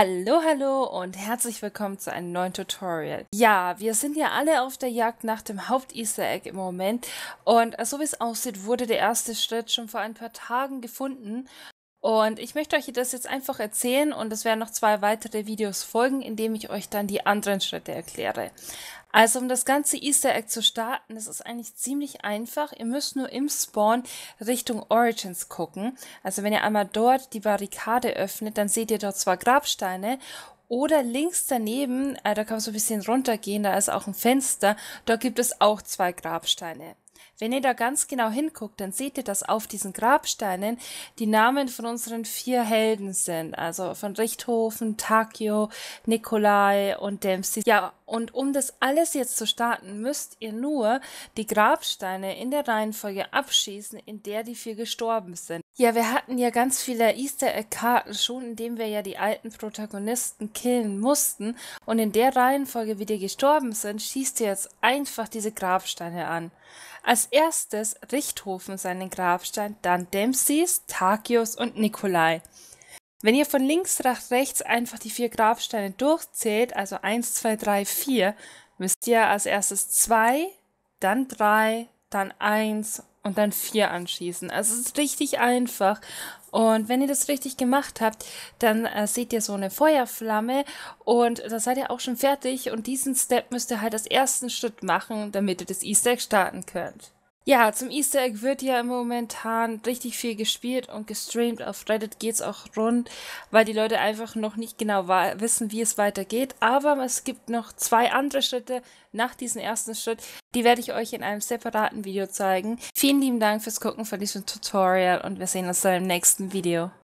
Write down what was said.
Hallo, hallo und herzlich willkommen zu einem neuen Tutorial. Ja, wir sind ja alle auf der Jagd nach dem Haupt-Easter Egg im Moment und so wie es aussieht, wurde der erste Schritt schon vor ein paar Tagen gefunden und ich möchte euch das jetzt einfach erzählen und es werden noch zwei weitere Videos folgen, in dem ich euch dann die anderen Schritte erkläre. Also um das ganze Easter Egg zu starten, das ist eigentlich ziemlich einfach. Ihr müsst nur im Spawn Richtung Origins gucken. Also wenn ihr einmal dort die Barrikade öffnet, dann seht ihr dort zwar Grabsteine oder links daneben, äh, da kann man so ein bisschen runtergehen, da ist auch ein Fenster, dort gibt es auch zwei Grabsteine. Wenn ihr da ganz genau hinguckt, dann seht ihr, dass auf diesen Grabsteinen die Namen von unseren vier Helden sind. Also von Richthofen, Takio, Nikolai und Dempsey. Ja, und um das alles jetzt zu starten, müsst ihr nur die Grabsteine in der Reihenfolge abschießen, in der die vier gestorben sind. Ja, wir hatten ja ganz viele Easter Egg-Karten schon, indem wir ja die alten Protagonisten killen mussten. Und in der Reihenfolge, wie die gestorben sind, schießt er jetzt einfach diese Grabsteine an. Als erstes Richthofen seinen Grabstein, dann Dempseys, Takios und Nikolai. Wenn ihr von links nach rechts einfach die vier Grabsteine durchzählt, also 1, 2, 3, 4, müsst ihr als erstes 2, dann 3, dann 1 und dann vier anschießen. Also es ist richtig einfach. Und wenn ihr das richtig gemacht habt, dann äh, seht ihr so eine Feuerflamme und da seid ihr auch schon fertig. Und diesen Step müsst ihr halt als ersten Schritt machen, damit ihr das Easter Egg starten könnt. Ja, zum Easter Egg wird ja momentan richtig viel gespielt und gestreamt. Auf Reddit geht's auch rund, weil die Leute einfach noch nicht genau wissen, wie es weitergeht. Aber es gibt noch zwei andere Schritte nach diesem ersten Schritt. Die werde ich euch in einem separaten Video zeigen. Vielen lieben Dank fürs Gucken von diesem Tutorial und wir sehen uns dann im nächsten Video.